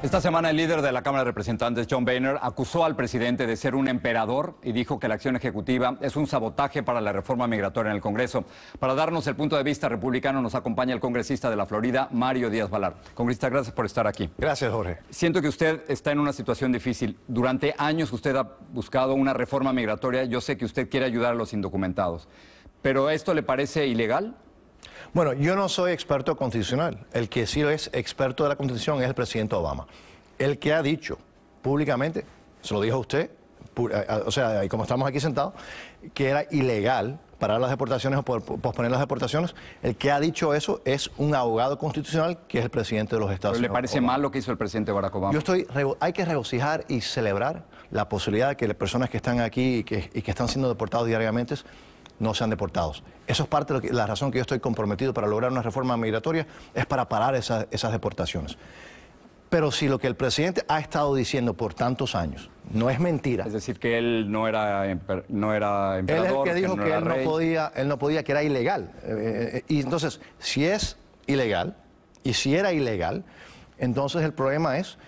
Esta semana el líder de la Cámara de Representantes, John Boehner, acusó al presidente de ser un emperador y dijo que la acción ejecutiva es un sabotaje para la reforma migratoria en el Congreso. Para darnos el punto de vista republicano nos acompaña el congresista de la Florida, Mario Díaz Valar. Congresista, gracias por estar aquí. Gracias, Jorge. Siento que usted está en una situación difícil. Durante años usted ha buscado una reforma migratoria. Yo sé que usted quiere ayudar a los indocumentados. ¿Pero esto le parece ilegal? Bueno, yo no soy experto constitucional. El que sí es experto de la Constitución es el presidente Obama. El que ha dicho públicamente, se lo dijo a usted, o sea, como estamos aquí sentados, que era ilegal parar las deportaciones o posponer las deportaciones. El que ha dicho eso es un abogado constitucional que es el presidente de los Estados Unidos. ¿Le parece mal lo que hizo el presidente Barack Obama? Yo estoy, hay que regocijar y celebrar la posibilidad de que las personas que están aquí y que, y que están siendo deportados diariamente no sean deportados. Eso es parte de la razón que yo estoy comprometido para lograr una reforma migratoria, es para parar esas, deportaciones. Pero si lo que el presidente ha estado diciendo por tantos años no es mentira. Es decir, que él no era, no era emperador. Él es el que dijo que, no él, no podía, él no podía, que era ilegal. Eh, eh, eh, y entonces, si es ilegal, y si era ilegal, entonces el problema es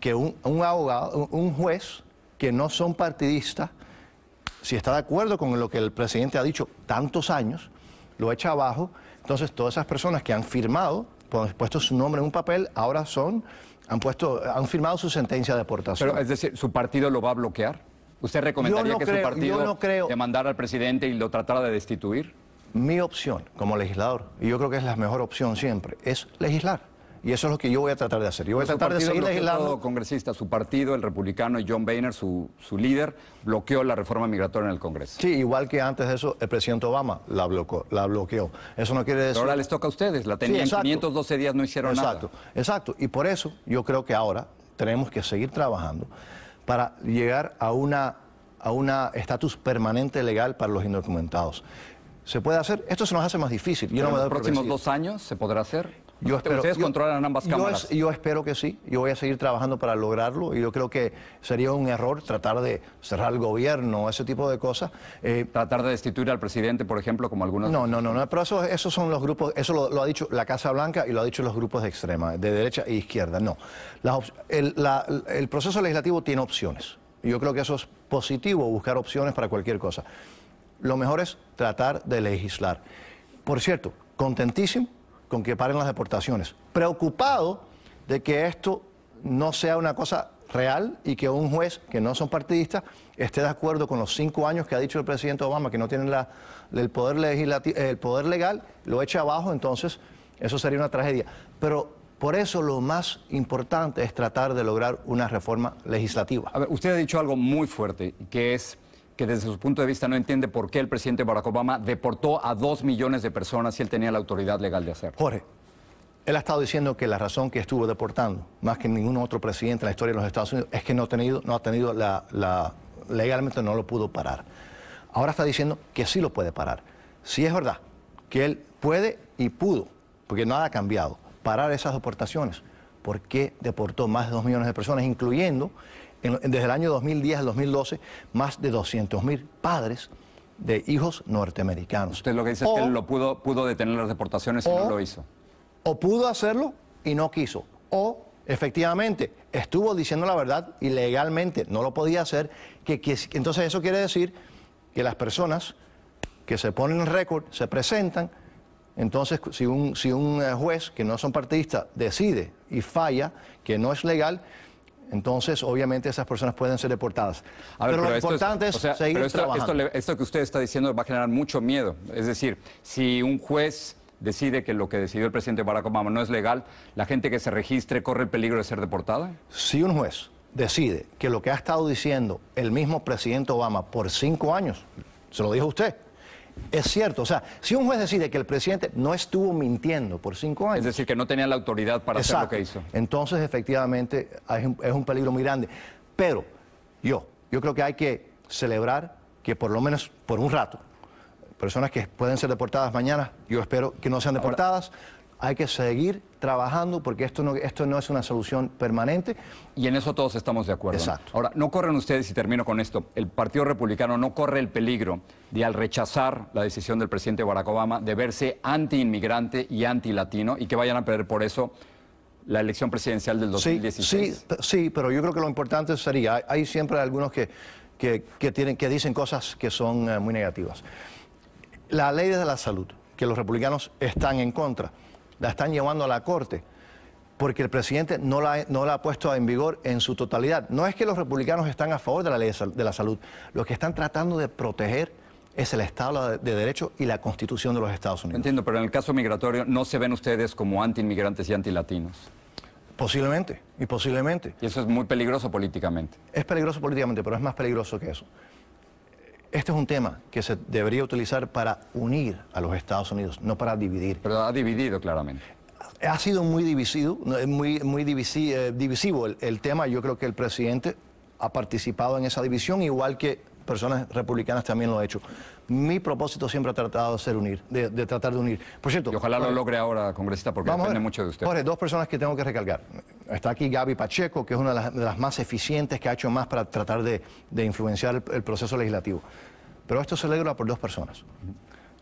que un, un abogado, un juez que no son partidistas, si está de acuerdo con lo que el presidente ha dicho tantos años, lo echa abajo. Entonces, todas esas personas que han firmado, pues, puesto su nombre en un papel, ahora son, han, puesto, han firmado su sentencia de deportación. Pero, es decir, ¿su partido lo va a bloquear? ¿Usted recomendaría que su partido no demandara al presidente y lo tratara de destituir? Mi opción como legislador, y yo creo que es la mejor opción siempre, es legislar. Y eso es lo que yo voy a tratar de hacer. Yo voy a tratar de seguir legislando. congresista, su partido, el republicano John Boehner, su, su líder, bloqueó la reforma migratoria en el Congreso. Sí, igual que antes de eso, el presidente Obama la bloqueó. La bloqueó. Eso no quiere decir... ahora les toca a ustedes. La tenían 512 días, no hicieron nada. Exacto, exacto. Y por eso yo creo que ahora tenemos que seguir trabajando para llegar a una a un estatus permanente legal para los indocumentados. ¿Se puede hacer? Esto se nos hace más difícil. Yo ¿En los próximos dos años se podrá hacer? Yo ¿Ustedes controlan ambas cámaras? Yo, espero que sí. Yo voy a seguir trabajando para lograrlo. Y yo creo que sería un error tratar de cerrar el gobierno, ese tipo de cosas. Eh, tratar de destituir al presidente, por ejemplo, como algunos... No, no, no. no pero esos eso son los grupos... Eso lo, ha dicho la Casa Blanca y lo ha dicho los grupos de extrema, de derecha e izquierda. No. el proceso legislativo tiene opciones. Yo creo que eso es positivo, buscar opciones para cualquier cosa. Lo mejor es tratar de legislar. Por cierto, contentísimo con que paren las deportaciones. Preocupado de que esto no sea una cosa real y que un juez que no son partidistas esté de acuerdo con los cinco años que ha dicho el presidente Obama que no tienen la, el, poder legislativo, el poder legal, lo echa abajo, entonces eso sería una tragedia. Pero por eso lo más importante es tratar de lograr una reforma legislativa. usted ha dicho algo muy fuerte, que es que desde su punto de vista no entiende por qué el presidente Barack Obama deportó a dos millones de personas si él tenía la autoridad legal de hacerlo. Jorge, él ha estado diciendo que la razón que estuvo deportando, más que ningún otro presidente en la historia de los Estados Unidos, es que no ha tenido, no ha tenido la, la legalmente no lo pudo parar. Ahora está diciendo que sí lo puede parar. Sí es verdad que él puede y pudo, porque nada ha cambiado, parar esas deportaciones por qué deportó más de 2 millones de personas, incluyendo desde el año 2010 al 2012 más de 200 mil padres de hijos norteamericanos. Usted lo que dice es que él lo pudo, pudo detener las deportaciones y no lo hizo. O pudo hacerlo y no quiso. O efectivamente estuvo diciendo la verdad y legalmente no lo podía hacer. Que, entonces eso quiere decir que las personas que se ponen en récord, se presentan, entonces, si un, si un eh, juez que no son partidista decide y falla que no es legal, entonces, obviamente, esas personas pueden ser deportadas. pero, lo importante es, seguir pero trabajando. esto, que usted está diciendo va a generar mucho miedo. Es decir, si un juez decide que lo que decidió el presidente Barack Obama no es legal, ¿la gente que se registre corre el peligro de ser deportada? Si un juez decide que lo que ha estado diciendo el mismo presidente Obama por cinco años, se lo dijo usted, es cierto, o sea, si un juez decide que el presidente no estuvo mintiendo por cinco años. Es decir, que no tenía la autoridad para hacer lo que hizo. Entonces, efectivamente, es un peligro muy grande. Pero yo, yo creo que hay que celebrar que por lo menos por un rato, personas que pueden ser deportadas mañana, yo espero que no sean deportadas hay que seguir trabajando porque esto no, esto no es una solución permanente. Y en eso todos estamos de acuerdo. Exacto. Ahora, no corren ustedes, y termino con esto, el Partido Republicano no corre el peligro de al rechazar la decisión del presidente Barack Obama de verse anti-inmigrante y anti-latino y que vayan a perder por eso la elección presidencial del 2016. Sí, pero yo creo que lo importante sería, hay, siempre algunos que, tienen, que dicen cosas que son eh, muy negativas. La ley de la salud, que los republicanos están en contra la están llevando a la Corte porque el presidente no la, no la, ha puesto en vigor en su totalidad. No es que los republicanos están a favor de la ley de, la salud, lo que están tratando de proteger es el Estado de Derecho y la Constitución de los Estados Unidos. Entiendo, pero en el caso migratorio, ¿no se ven ustedes como anti-inmigrantes y anti-latinos. Posiblemente, y posiblemente. Y eso es muy peligroso políticamente. Es peligroso políticamente, pero es más peligroso que eso. Este es un tema que se debería utilizar para unir a los Estados Unidos, no para dividir. Pero ha dividido claramente. Ha sido muy divisivo, muy, muy eh, divisivo el tema. Yo creo que el presidente ha participado en esa división, igual que personas republicanas también lo ha hecho. Mi propósito siempre ha tratado de ser unir, de, tratar de unir. Por cierto... Y ojalá lo logre ahora, congresista, porque depende mucho de usted. dos personas que tengo que recalcar. Está aquí Gaby Pacheco, que es una de las, más eficientes, que ha hecho más para tratar de, influenciar el, proceso legislativo. Pero esto se alegra por dos personas.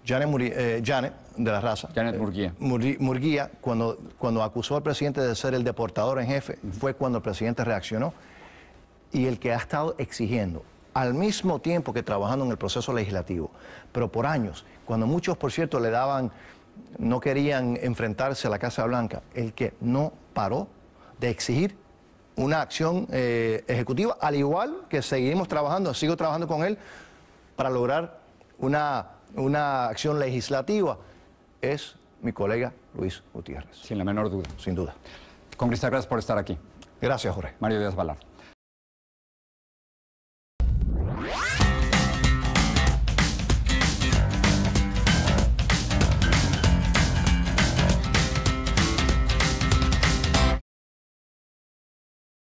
Janet, Muri, eh, de la raza. Janet Murguía. Eh, Murguía, cuando, cuando acusó al presidente de ser el deportador en jefe, fue cuando el presidente reaccionó. Y el que ha estado exigiendo al mismo tiempo que trabajando en el proceso legislativo, pero por años, cuando muchos, por cierto, le daban, no querían enfrentarse a la Casa Blanca, el que no paró de exigir una acción eh, ejecutiva, al igual que seguimos trabajando, sigo trabajando con él para lograr una, una acción legislativa, es mi colega Luis Gutiérrez. Sin la menor duda. Sin duda. Congresista, gracias por estar aquí. Gracias, Jorge. Mario Díaz Balar.